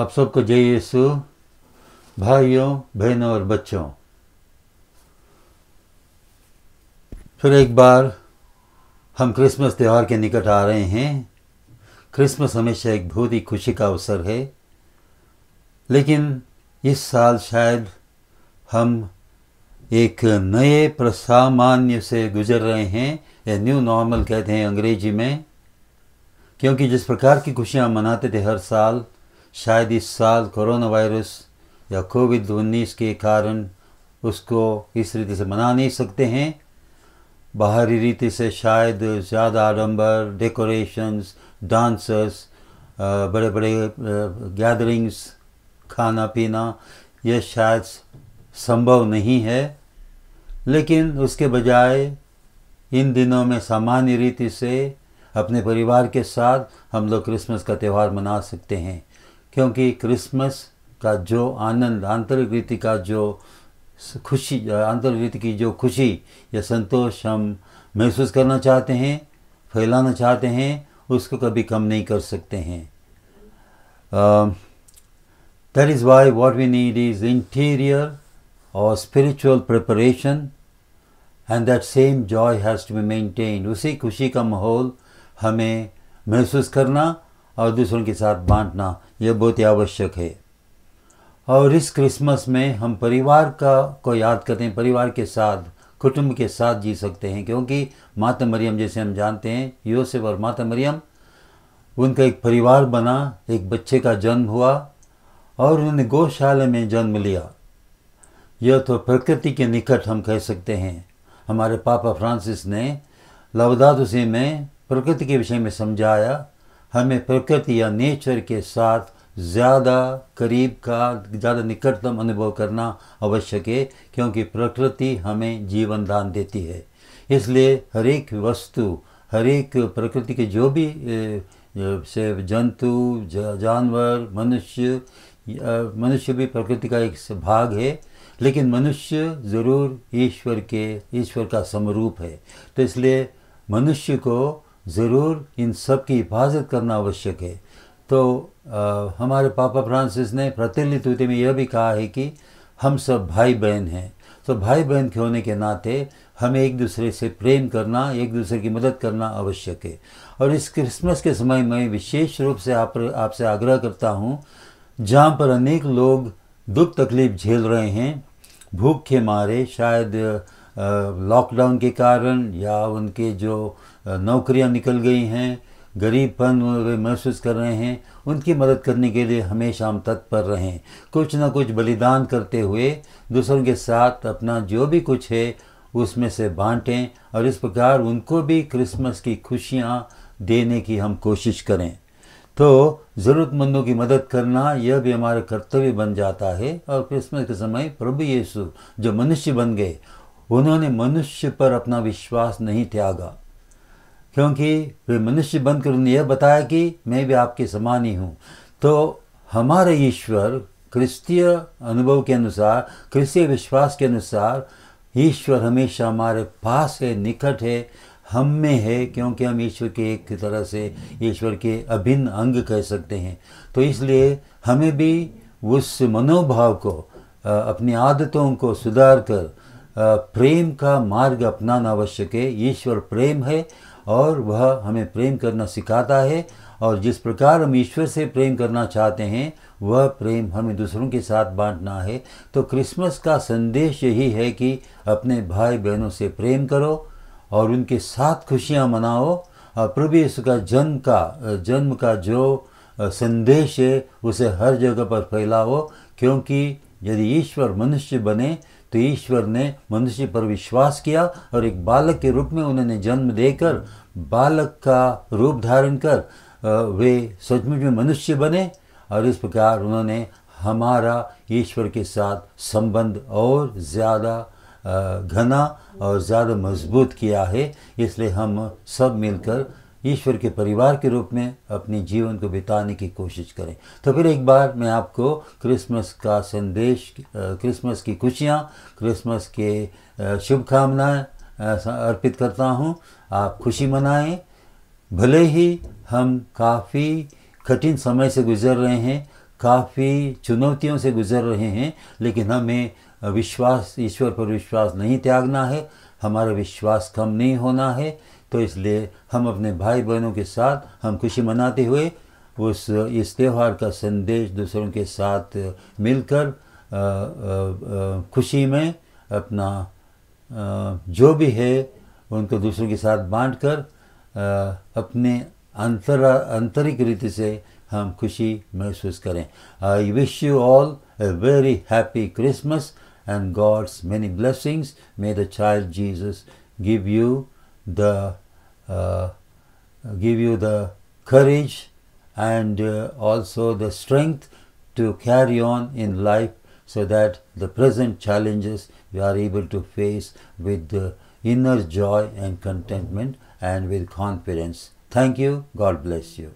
आप सबको जय यीशु भाइयों बहनों और बच्चों फिर एक बार हम क्रिसमस त्यौहार के निकट आ रहे हैं क्रिसमस हमेशा एक बहुत ही खुशी का अवसर है लेकिन इस साल शायद हम एक नए प्रसामान्य से गुजर रहे हैं या न्यू नॉर्मल कहते हैं अंग्रेजी में क्योंकि जिस प्रकार की खुशियाँ मनाते थे हर साल शायद इस साल कोरोना वायरस या कोविड उन्नीस के कारण उसको इस रीति से मना नहीं सकते हैं बाहरी रीति से शायद ज़्यादा आडम्बर डेकोरेशंस डांसर्स बड़े बड़े गैदरिंग्स खाना पीना यह शायद संभव नहीं है लेकिन उसके बजाय इन दिनों में सामान्य रीति से अपने परिवार के साथ हम लोग क्रिसमस का त्यौहार मना सकते हैं क्योंकि क्रिसमस का जो आनंद आंतरिक रीति का जो खुशी आंतरिक रीति की जो खुशी या संतोष हम महसूस करना चाहते हैं फैलाना चाहते हैं उसको कभी कम नहीं कर सकते हैं that is why what we need is interior और spiritual preparation and that same joy has to be maintain उसी खुशी का माहौल हमें महसूस करना और दूसरों के साथ बांटना यह बहुत ही आवश्यक है और इस क्रिसमस में हम परिवार का को याद करते हैं परिवार के साथ कुटुंब के साथ जी सकते हैं क्योंकि माता मरियम जैसे हम जानते हैं यूसुफ और माता मरियम उनका एक परिवार बना एक बच्चे का जन्म हुआ और उन्होंने गौशाला में जन्म लिया यह तो प्रकृति के निकट हम कह सकते हैं हमारे पापा फ्रांसिस ने लवदातुसी में प्रकृति के विषय में समझाया हमें प्रकृति या नेचर के साथ ज़्यादा करीब का ज़्यादा निकटतम अनुभव करना आवश्यक है क्योंकि प्रकृति हमें जीवन दान देती है इसलिए हरेक वस्तु हरेक प्रकृति के जो भी से जंतु जानवर मनुष्य मनुष्य भी प्रकृति का एक भाग है लेकिन मनुष्य ज़रूर ईश्वर के ईश्वर का समरूप है तो इसलिए मनुष्य को ज़रूर इन सब की हिफाजत करना आवश्यक है तो आ, हमारे पापा फ्रांसिस ने प्रतिलित में यह भी कहा है कि हम सब भाई बहन हैं तो भाई बहन के होने के नाते हमें एक दूसरे से प्रेम करना एक दूसरे की मदद करना आवश्यक है और इस क्रिसमस के समय में विशेष रूप से आप आपसे आग्रह करता हूँ जहाँ पर अनेक लोग दुख तकलीफ झेल रहे हैं भूख के मारे शायद लॉकडाउन के कारण या उनके जो नौकरियां निकल गई हैं गरीबपन महसूस कर रहे हैं उनकी मदद करने के लिए हमेशा हम तत्पर रहें कुछ ना कुछ बलिदान करते हुए दूसरों के साथ अपना जो भी कुछ है उसमें से बांटें और इस प्रकार उनको भी क्रिसमस की खुशियाँ देने की हम कोशिश करें तो ज़रूरतमंदों की मदद करना यह भी हमारा कर्तव्य बन जाता है और क्रिसमस के समय प्रभु यीशु जो मनुष्य बन गए उन्होंने मनुष्य पर अपना विश्वास नहीं त्यागा क्योंकि वे मनुष्य बनकर उन्हें यह बताया कि मैं भी आपके समान ही हूँ तो हमारे ईश्वर क्रिस्तीय अनुभव के अनुसार क्रिस्तीय विश्वास के अनुसार ईश्वर हमेशा हमारे पास है निकट है हम में है क्योंकि हम ईश्वर के एक तरह से ईश्वर के अभिन्न अंग कह सकते हैं तो इसलिए हमें भी उस मनोभाव को अपनी आदतों को सुधार कर प्रेम का मार्ग अपनाना आवश्यक है ईश्वर प्रेम है और वह हमें प्रेम करना सिखाता है और जिस प्रकार हम ईश्वर से प्रेम करना चाहते हैं वह प्रेम हमें दूसरों के साथ बांटना है तो क्रिसमस का संदेश यही है कि अपने भाई बहनों से प्रेम करो और उनके साथ खुशियाँ मनाओ प्रभु यीशु का जन्म का जन्म का जो संदेश है उसे हर जगह पर फैलाओ क्योंकि यदि ईश्वर मनुष्य बने तो ईश्वर ने मनुष्य पर विश्वास किया और एक बालक के रूप में उन्होंने जन्म देकर बालक का रूप धारण कर वे सचमुच में मनुष्य बने और इस प्रकार उन्होंने हमारा ईश्वर के साथ संबंध और ज़्यादा घना और ज़्यादा मजबूत किया है इसलिए हम सब मिलकर ईश्वर के परिवार के रूप में अपने जीवन को बिताने की कोशिश करें तो फिर एक बार मैं आपको क्रिसमस का संदेश क्रिसमस की खुशियाँ क्रिसमस के शुभकामनाएँ अर्पित करता हूँ आप खुशी मनाएं भले ही हम काफ़ी कठिन समय से गुजर रहे हैं काफ़ी चुनौतियों से गुजर रहे हैं लेकिन हमें विश्वास ईश्वर पर विश्वास नहीं त्यागना है हमारा विश्वास कम नहीं होना है तो इसलिए हम अपने भाई बहनों के साथ हम खुशी मनाते हुए उस इस त्यौहार का संदेश दूसरों के साथ मिलकर खुशी में अपना जो भी है उनको दूसरों के साथ बांट कर अपने अंतर आंतरिक रीति से हम खुशी महसूस करें I wish you all a very happy Christmas and God's many blessings may the child Jesus give you the uh, give you the courage and uh, also the strength to carry on in life so that the present challenges you are able to face with the uh, inner joy and contentment and with confidence. Thank you. God bless you.